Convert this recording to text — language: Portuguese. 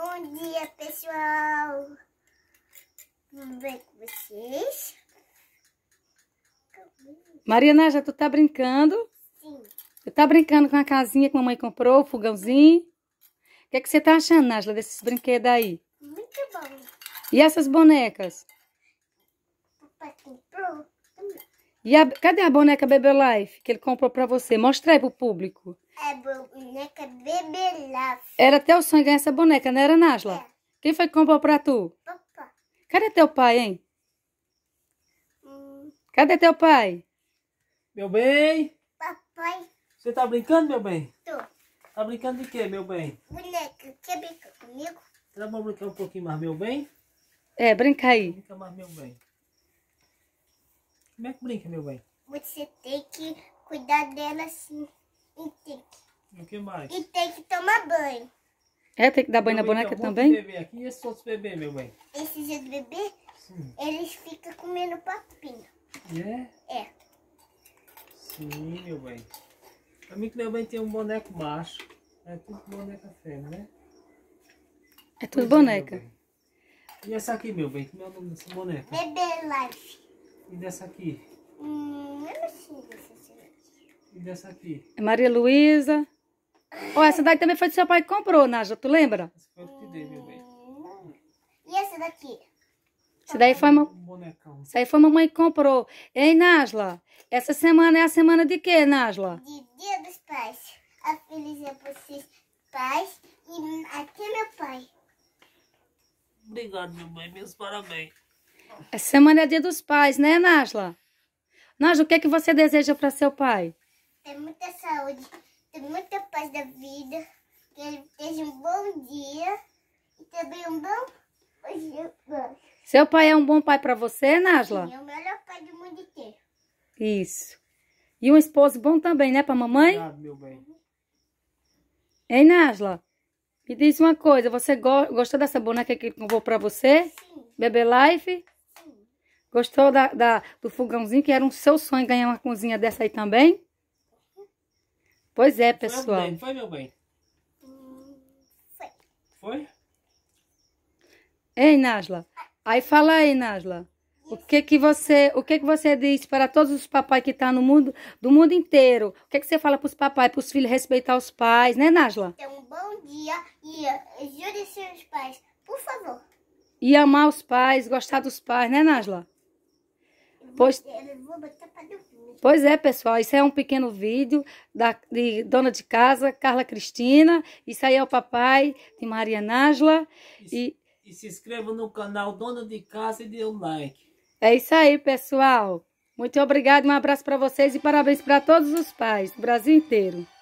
Bom dia, pessoal! Tudo bem com vocês? Mariana, já tu tá brincando? Sim. Tu tá brincando com a casinha que a mamãe comprou, o fogãozinho? O que, é que você tá achando, Nájila, desses brinquedos aí? Muito bom. E essas bonecas? Papai comprou. E a, cadê a boneca Bebelife Life que ele comprou pra você? Mostra aí pro público. É boneca Bebelife. Life. Era teu sonho ganhar essa boneca, não era, Nasla? É. Quem foi que comprou pra tu? Papai. Cadê teu pai, hein? Hum. Cadê teu pai? Meu bem? Papai. Você tá brincando, meu bem? Tô. Tá brincando de quê, meu bem? Boneca, quer brincar comigo? Então vamos brincar um pouquinho mais, meu bem? É, brinca aí. Brinca mais, meu bem. Como é que brinca, meu bem? Você tem que cuidar dela assim. E tem que... O que mais? E tem que tomar banho. É, tem que dar banho meu na boneca também? bebê aqui e esse outro bebê, meu bem? Esses outros bebês, eles ficam comendo papinho. É? É. Sim, meu bem. mim que meu bem tem um boneco macho. É tudo boneca fêmea, né? É tudo pois é, boneca. É, e essa aqui, meu bem? Como é o nome dessa boneca? É bebê Life. E dessa aqui? Hum, eu não E dessa aqui? É Maria Luísa. Oh, essa daí também foi do seu pai que comprou, Naja, tu lembra? Essa foi eu que dei, meu bem. Hum, e essa daqui? Isso daí foi Isso aí foi a mamãe que comprou. Ei, Nasla, essa semana é a semana de quê, Nasla? De Dia dos Pais. A feliz é vocês, pais, e até meu pai. Obrigado, meu mãe. Meus parabéns. Essa semana é dia dos pais, né, Nasla? Nasla, o que é que você deseja para seu pai? Ter muita saúde, ter muita paz da vida, que ele tenha um bom dia e também um bom... Seu pai é um bom pai para você, Nasla? Sim, é o melhor pai do mundo inteiro. Isso. E um esposo bom também, né, para mamãe? Obrigado, ah, meu bem. Hein, Nasla? Me diz uma coisa, você go gostou dessa boneca que eu vou para você? Sim. Bebê Life? Gostou da, da, do fogãozinho, que era um seu sonho ganhar uma cozinha dessa aí também? Pois é, pessoal. Foi, foi meu bem? Foi. Foi? Ei, Nasla. Aí fala aí, Nasla. O que que você, o que que você diz para todos os papais que estão tá no mundo, do mundo inteiro? O que que você fala para os papais, para os filhos respeitar os pais, né, Nasla? Ter um bom dia e jure seus pais, por favor. E amar os pais, gostar dos pais, né, Nasla? Pois, pois é, pessoal, isso é um pequeno vídeo da, de dona de casa, Carla Cristina. Isso aí é o papai de Maria Nájla. E, e, e se inscreva no canal Dona de Casa e dê um like. É isso aí, pessoal. Muito obrigado, um abraço para vocês e parabéns para todos os pais, do Brasil inteiro.